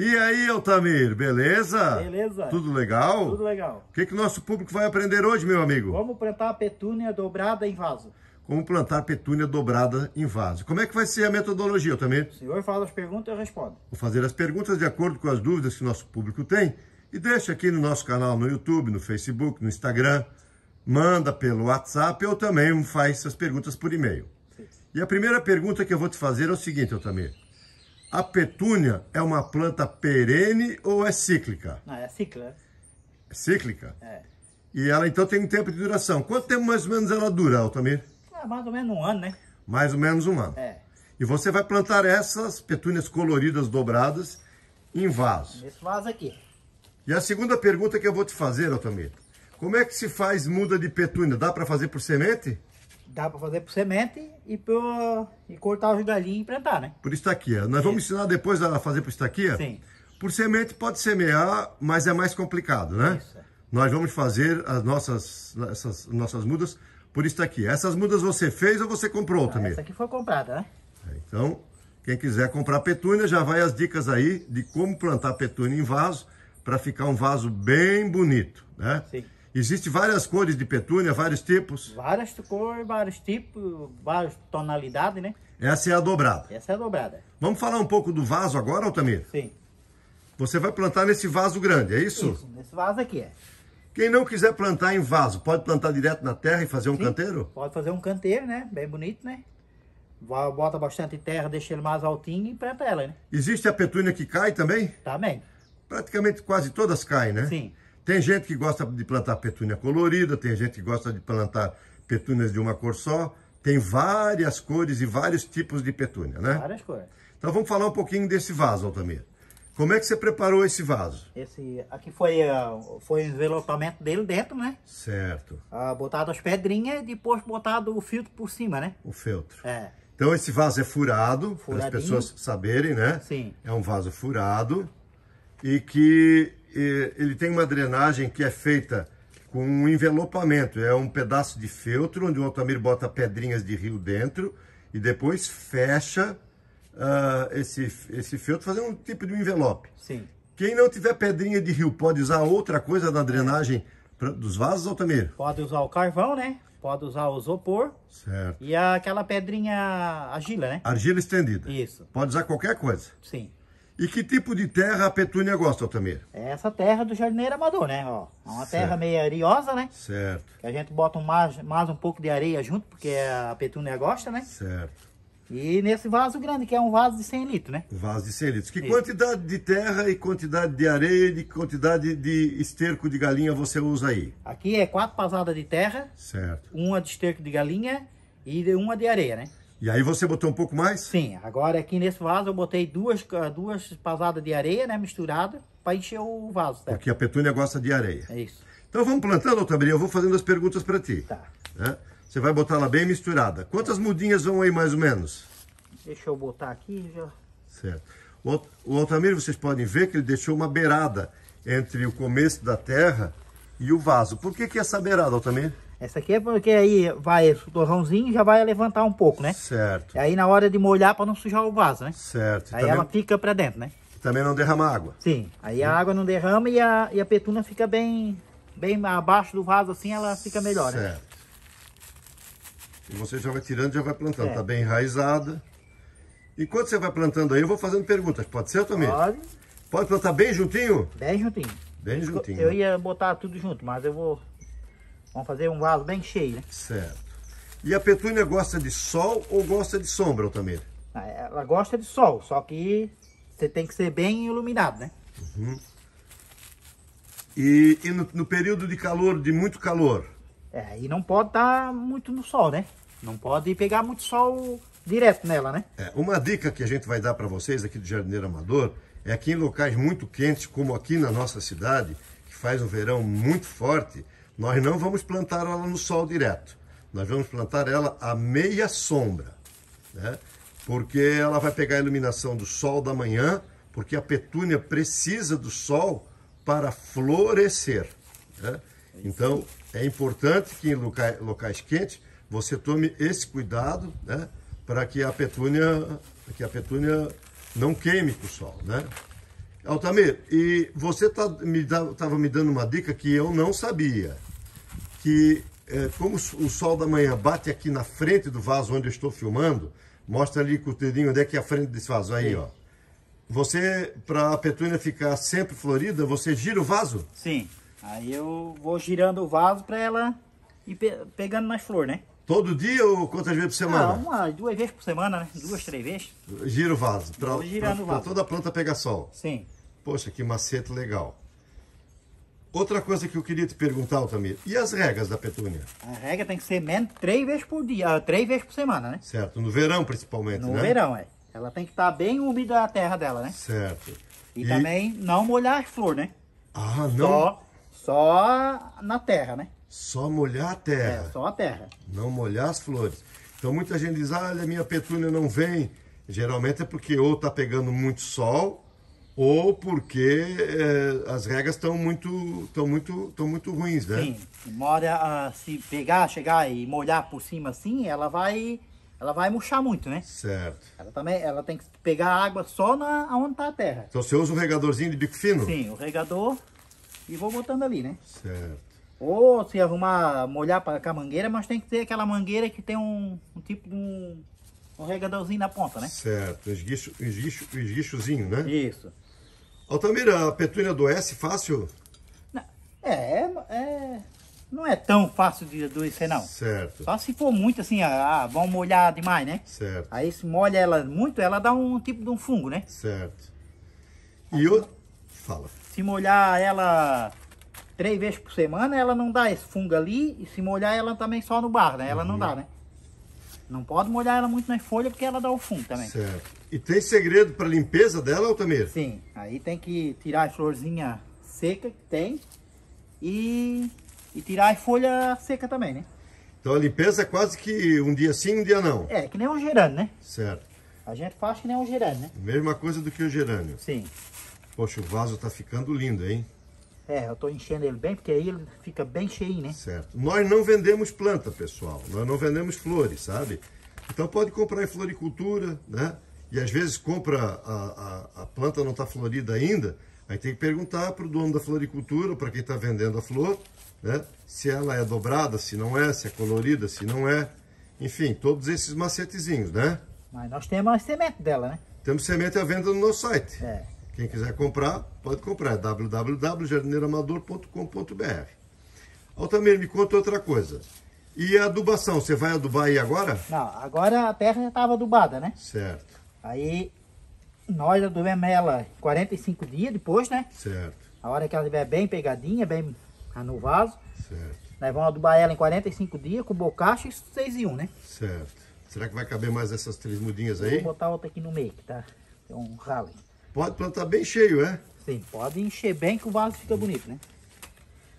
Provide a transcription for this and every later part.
E aí, Altamir, beleza? Beleza. Tudo legal? Tudo legal. O que, que o nosso público vai aprender hoje, meu amigo? Como plantar petúnia dobrada em vaso. Como plantar petúnia dobrada em vaso. Como é que vai ser a metodologia, Altamir? O senhor fala as perguntas e eu respondo. Vou fazer as perguntas de acordo com as dúvidas que o nosso público tem. E deixa aqui no nosso canal no YouTube, no Facebook, no Instagram. Manda pelo WhatsApp ou também faz essas perguntas por e-mail. E a primeira pergunta que eu vou te fazer é o seguinte, Altamir. A petúnia é uma planta perene ou é cíclica? Não, é cíclica. É cíclica? É. E ela então tem um tempo de duração. Quanto tempo mais ou menos ela dura, Altamir? Ah, mais ou menos um ano, né? Mais ou menos um ano. É. E você vai plantar essas petúnias coloridas dobradas em vaso. Nesse vaso aqui. E a segunda pergunta que eu vou te fazer, Altamir. Como é que se faz muda de petúnia? Dá para fazer por semente? dá para fazer por semente e, pro e cortar os galhinhos e plantar, né? Por estaquia. Nós vamos Isso. ensinar depois a fazer por estaquia? Sim. Por semente pode semear, mas é mais complicado, né? Isso. É. Nós vamos fazer as nossas, essas, nossas mudas por estaquia. Essas mudas você fez ou você comprou ah, também? Essa aqui foi comprada, né? É, então, quem quiser comprar petúnia, já vai as dicas aí de como plantar petúnia em vaso para ficar um vaso bem bonito, né? Sim. Existem várias cores de petúnia, vários tipos. Várias cores, vários tipos, várias tonalidades, né? Essa é a dobrada. Essa é a dobrada. Vamos falar um pouco do vaso agora, Altamir? Sim. Você vai plantar nesse vaso grande, é isso? Isso, nesse vaso aqui, é. Quem não quiser plantar em vaso, pode plantar direto na terra e fazer um Sim, canteiro? Pode fazer um canteiro, né? Bem bonito, né? Bota bastante terra, deixa ele mais altinho e planta ela, né? Existe a petúnia que cai também? Também. Praticamente quase todas caem, né? Sim. Tem gente que gosta de plantar petúnia colorida, tem gente que gosta de plantar petúnias de uma cor só. Tem várias cores e vários tipos de petúnia, né? Várias cores. Então vamos falar um pouquinho desse vaso, Altamira. Como é que você preparou esse vaso? Esse aqui foi, ah, foi o envelopamento dele dentro, né? Certo. Ah, botado as pedrinhas e depois botado o filtro por cima, né? O feltro. É. Então esse vaso é furado, para as pessoas saberem, né? Sim. É um vaso furado e que ele tem uma drenagem que é feita com um envelopamento. É um pedaço de feltro onde o Altamir bota pedrinhas de rio dentro e depois fecha uh, esse, esse feltro fazendo um tipo de um envelope. Sim. Quem não tiver pedrinha de rio pode usar outra coisa na drenagem pra, dos vasos, Altamir? Pode usar o carvão, né? Pode usar o isopor. Certo. E aquela pedrinha argila, né? Argila estendida. Isso. Pode usar qualquer coisa. Sim. E que tipo de terra a Petúnia gosta, Altamira? É essa terra do jardineiro amador, né? Ó, é uma certo. terra meio ariosa, né? Certo. Que a gente bota mais, mais um pouco de areia junto, porque a Petúnia gosta, né? Certo. E nesse vaso grande, que é um vaso de 100 litros, né? Vaso de 100 litros. Que Isso. quantidade de terra e quantidade de areia e quantidade de esterco de galinha você usa aí? Aqui é quatro pasadas de terra. Certo. Uma de esterco de galinha e uma de areia, né? E aí você botou um pouco mais? Sim, agora aqui nesse vaso eu botei duas, ah, duas pasadas de areia, né, misturada, para encher o vaso. Tá? Porque a petúnia gosta de areia. É isso. Então vamos plantando, doutor eu vou fazendo as perguntas para ti. Tá. Né? Você vai botar ela bem misturada. Quantas mudinhas vão aí mais ou menos? Deixa eu botar aqui já. Certo. O, o vocês podem ver que ele deixou uma beirada entre o começo da terra e o vaso. Por que, que essa beirada, Altamir? Essa aqui é porque aí vai o torrãozinho já vai levantar um pouco, né? Certo. aí na hora de molhar para não sujar o vaso, né? Certo. Aí também... ela fica para dentro, né? Também não derrama água. Sim. Aí Sim. a hum. água não derrama e a, e a petuna fica bem, bem abaixo do vaso assim, ela fica melhor. Né? Certo. Né? E você já vai tirando, já vai plantando. É. Tá bem enraizada. Enquanto você vai plantando aí, eu vou fazendo perguntas. Pode ser, Tomi? Pode. Pode plantar bem juntinho? Bem juntinho. Bem juntinho. Eu ia botar tudo junto, mas eu vou Vamos fazer um vaso bem cheio, né? Certo. E a petúnia gosta de sol ou gosta de sombra, Altamira? Ah, ela gosta de sol, só que você tem que ser bem iluminado, né? Uhum. E, e no, no, período de calor, de muito calor? É, e não pode estar tá muito no sol, né? Não pode pegar muito sol direto nela, né? É, uma dica que a gente vai dar para vocês aqui do Jardineiro Amador é que em locais muito quentes, como aqui na nossa cidade, que faz um verão muito forte, nós não vamos plantar ela no sol direto. Nós vamos plantar ela à meia sombra, né? Porque ela vai pegar a iluminação do sol da manhã, porque a petúnia precisa do sol para florescer. Né? É então, é importante que em locais, locais quentes você tome esse cuidado, né? Para que a petúnia, que a petúnia não queime com o sol, né? Altamir, e você estava tá, me, me dando uma dica que eu não sabia que é, como o sol da manhã bate aqui na frente do vaso onde eu estou filmando, mostra ali com o dedinho onde é que é a frente desse vaso, aí Sim. ó. Você, para a petúnia ficar sempre florida, você gira o vaso? Sim, aí eu vou girando o vaso para ela ir pe pegando mais flor, né? Todo dia ou quantas vezes por semana? Ah, uma, duas vezes por semana, né? Duas, três vezes. Gira o vaso. Pra, Vou girando pra, o vaso. Pra toda a planta pegar sol. Sim. Poxa, que macete legal. Outra coisa que eu queria te perguntar, Altamir, e as regras da petúnia? A regra tem que ser menos três vezes por dia, ah, três vezes por semana, né? Certo, no verão principalmente, no né? No verão, é. Ela tem que estar bem úmida a terra dela, né? Certo. E, e, também não molhar as flores, né? Ah, não? Só, só na terra, né? Só molhar a terra? É, só a terra. Não molhar as flores. Então muita gente diz, ah, olha, minha petúnia não vem. Geralmente é porque ou está pegando muito sol ou porque eh, as regras estão muito, estão muito, estão muito ruins, né? Sim, embora uh, ah, se pegar, chegar e molhar por cima assim, ela vai, ela vai murchar muito, né? Certo. Ela também, ela tem que pegar água só na onde está a terra. Então você usa o regadorzinho de bico fino? Sim, o regador e vou botando ali, né? Certo. Ou se arrumar, molhar para a mangueira, mas tem que ter aquela mangueira que tem um, um tipo um, um regadorzinho na ponta, né? Certo, esguicho, esguicho, esguichozinho, né? Isso. Altamira, a Petúnia adoece fácil? Não, é, é, não é tão fácil de adoecer, não. Certo. Só se for muito assim, ah, ah vão molhar demais, né? Certo. Aí se molha ela muito, ela dá um tipo de um fungo, né? Certo. É. E eu... Fala. Se molhar ela três vezes por semana, ela não dá esse fungo ali. E se molhar ela também só no bar, né? Ela uhum. não dá, né? Não pode molhar ela muito nas folhas porque ela dá o fundo também. Certo. E tem segredo para limpeza dela, Altamir? Sim. Aí tem que tirar as florzinhas secas que tem e, e tirar as folhas secas também, né? Então a limpeza é quase que um dia sim, um dia não. É, que nem o gerânio, né? Certo. A gente faz que nem o gerânio, né? Mesma coisa do que o gerânio. Sim. Poxa, o vaso tá ficando lindo, hein? É, eu estou enchendo ele bem, porque aí ele fica bem cheio, né? Certo. Nós não vendemos planta, pessoal. Nós não vendemos flores, sabe? Então pode comprar em floricultura, né? E às vezes compra, a, a, a planta não está florida ainda, aí tem que perguntar para o dono da floricultura, para quem está vendendo a flor, né? Se ela é dobrada, se não é, se é colorida, se não é. Enfim, todos esses macetezinhos, né? Mas nós temos a semente dela, né? Temos semente à venda no nosso site. É. Quem quiser comprar, pode comprar. É www.jardineiramador.com.br. Altamir, me conta outra coisa. E a adubação, você vai adubar aí agora? Não, agora a terra já estava adubada, né? Certo. Aí nós adubamos ela 45 dias depois, né? Certo. A hora que ela estiver bem pegadinha, bem no vaso. Certo. Nós vamos adubar ela em 45 dias com bocacha e 6 e 1, né? Certo. Será que vai caber mais essas três mudinhas aí? Vou botar outra aqui no meio, que tá? Tem um ralo. Pode plantar bem cheio, é? Sim, pode encher bem que o vaso fica bonito, né?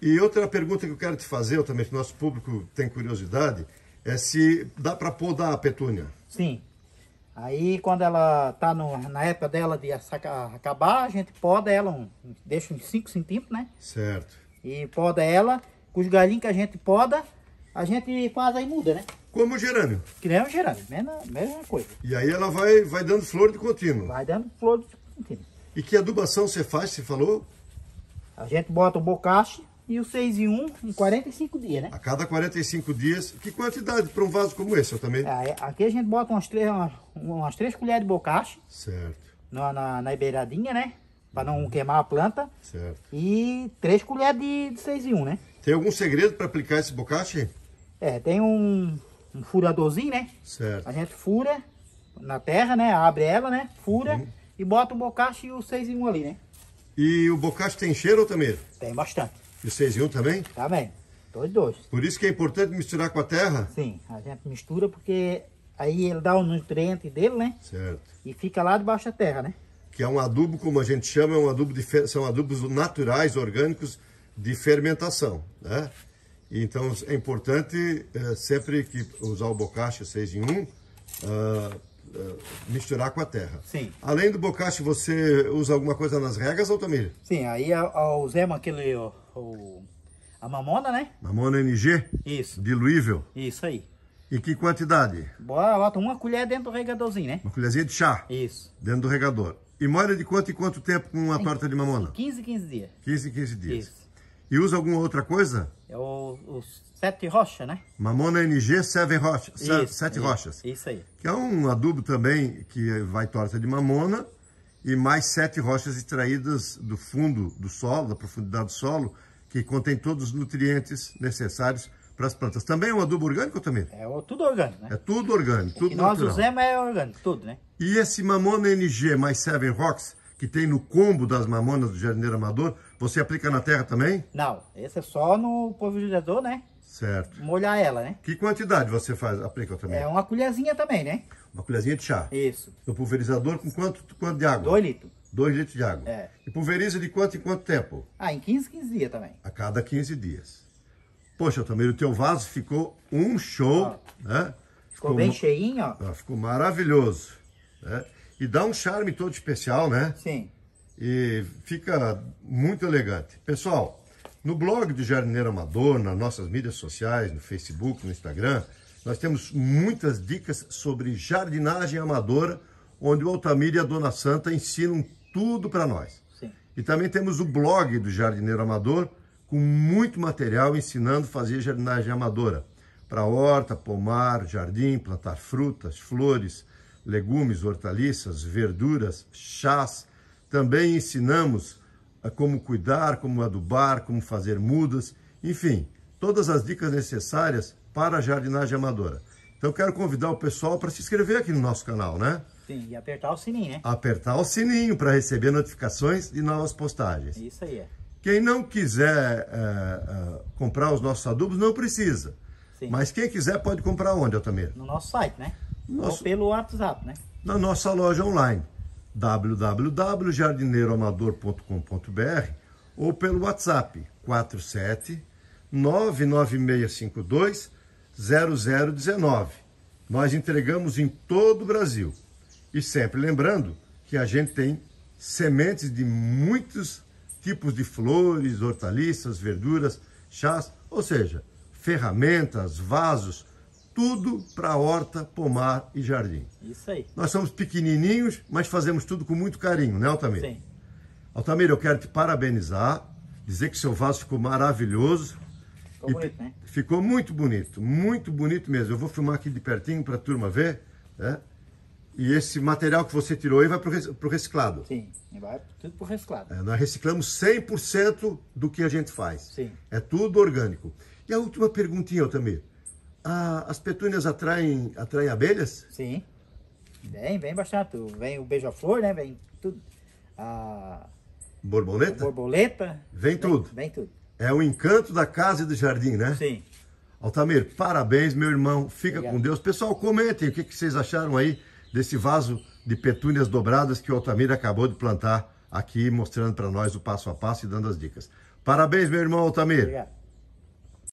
E outra pergunta que eu quero te fazer, eu também, que o nosso público tem curiosidade, é se dá para podar a petúnia. Sim. Aí quando ela tá na época dela de acabar, a gente poda ela, um, deixa uns 5 centímetros, né? Certo. E poda ela, com os galinhos que a gente poda, a gente faz aí muda, né? Como o gerânio. Que nem o gerânio, mesma, mesma coisa. E aí ela vai, vai dando flor de contínuo. Vai dando flor de e que adubação você faz, você falou? A gente bota o bocache e o 6 em 1 em 45 dias, né? A cada 45 dias. Que quantidade para um vaso como esse, eu também? Ah, é, aqui a gente bota umas 3, umas, umas três colheres de bocache. Certo. Na, na, na beiradinha, né? Para não uhum. queimar a planta. Certo. E três colheres de, de 6 em 1, né? Tem algum segredo para aplicar esse bocache? É, tem um, um furadorzinho, né? Certo. A gente fura na terra, né? Abre ela, né? Fura. Uhum e bota o bocache e o 6 em 1 ali, né? E o bocache tem cheiro, também? Tem bastante. E o 6 em 1 também? Também. Tá dois, dois. Por isso que é importante misturar com a terra? Sim, a gente mistura porque aí ele dá o nutriente dele, né? Certo. E fica lá debaixo da terra, né? Que é um adubo, como a gente chama, é um adubo de, são adubos naturais, orgânicos, de fermentação, né? Então é importante é, sempre que usar o bocacha 6 em 1, uh, ah, eh, misturar com a terra. Sim. Além do bocache, você usa alguma coisa nas regas, Altamir? Sim, aí usamos é é aquele... O, o, a mamona, né? Mamona NG? Isso. Diluível? Isso aí. E que quantidade? Bota uma colher dentro do regadorzinho, né? Uma colherzinha de chá? Isso. Dentro do regador. E molha de quanto em quanto tempo com uma torta de mamona? 15, 15 dias. 15, 15 dias. Isso. E usa alguma outra coisa? É o, o Sete Rocha, né? Mamona NG Seven Rocha, isso, Sete isso, Rochas. Isso aí. Que é um adubo também que vai torta de mamona e mais sete rochas extraídas do fundo do solo, da profundidade do solo, que contém todos os nutrientes necessários para as plantas. Também é um adubo orgânico, também? É tudo orgânico, né? É tudo orgânico, tudo o que nós usamos é orgânico, tudo, né? E esse Mamona NG mais Seven Rocks, que tem no combo das mamonas do jardineiro amador, você aplica na terra também? Não, esse é só no pulverizador, né? Certo. Molhar ela, né? Que quantidade você faz, aplica também? É uma colherzinha também, né? Uma colherzinha de chá? Isso. No pulverizador com quanto, quanto de água? Dois litros. Dois litros de água. É. E pulveriza de quanto em quanto tempo? Ah, em 15, 15 dias também. A cada 15 dias. Poxa, também o teu vaso ficou um show, ó, né? Ficou, ficou bem cheinho, ó. ó. Ah, ficou maravilhoso, né? E dá um charme todo especial, né? Sim e fica muito elegante. Pessoal, no blog do Jardineiro Amador, nas nossas mídias sociais, no Facebook, no Instagram, nós temos muitas dicas sobre jardinagem amadora, onde o Altamira e a Dona Santa ensinam tudo para nós. Sim. E também temos o blog do Jardineiro Amador, com muito material ensinando a fazer jardinagem amadora. Para horta, pomar, jardim, plantar frutas, flores, legumes, hortaliças, verduras, chás, também ensinamos como cuidar, como adubar, como fazer mudas, enfim, todas as dicas necessárias para a jardinagem amadora. Então quero convidar o pessoal para se inscrever aqui no nosso canal, né? Sim, e apertar o sininho, né? Apertar o sininho para receber notificações de novas postagens. Isso aí é. Quem não quiser é, é, comprar os nossos adubos, não precisa. Sim. Mas quem quiser pode comprar onde, Altamira? No nosso site, né? Nosso... Ou pelo WhatsApp, né? Na nossa loja online www.jardineiroamador.com.br ou pelo WhatsApp 47 99652 0019. Nós entregamos em todo o Brasil. E sempre lembrando que a gente tem sementes de muitos tipos de flores, hortaliças, verduras, chás, ou seja, ferramentas, vasos, tudo para horta, pomar e jardim. Isso aí. Nós somos pequenininhos, mas fazemos tudo com muito carinho, né, Altamira? Sim. Altamira, eu quero te parabenizar, dizer que seu vaso ficou maravilhoso. Ficou e bonito, né? Ficou muito bonito, muito bonito mesmo. Eu vou filmar aqui de pertinho para a turma ver, né? E esse material que você tirou aí vai para o reciclado. Sim, vai tudo para o reciclado. É, nós reciclamos 100% do que a gente faz. Sim. É tudo orgânico. E a última perguntinha, Altamir. Ah, as petúnias atraem, atraem abelhas? Sim. Vem, vem bastante. Vem o beija-flor, né? Vem tudo. A... Borboleta? A borboleta. Vem, tudo. Vem tudo. É o encanto da casa e do jardim, né? Sim. Altamir, parabéns, meu irmão. Fica Obrigado. com Deus. Pessoal, comentem o que, que vocês acharam aí desse vaso de petúnias dobradas que o Altamir acabou de plantar aqui, mostrando para nós o passo a passo e dando as dicas. Parabéns, meu irmão Altamir. Obrigado.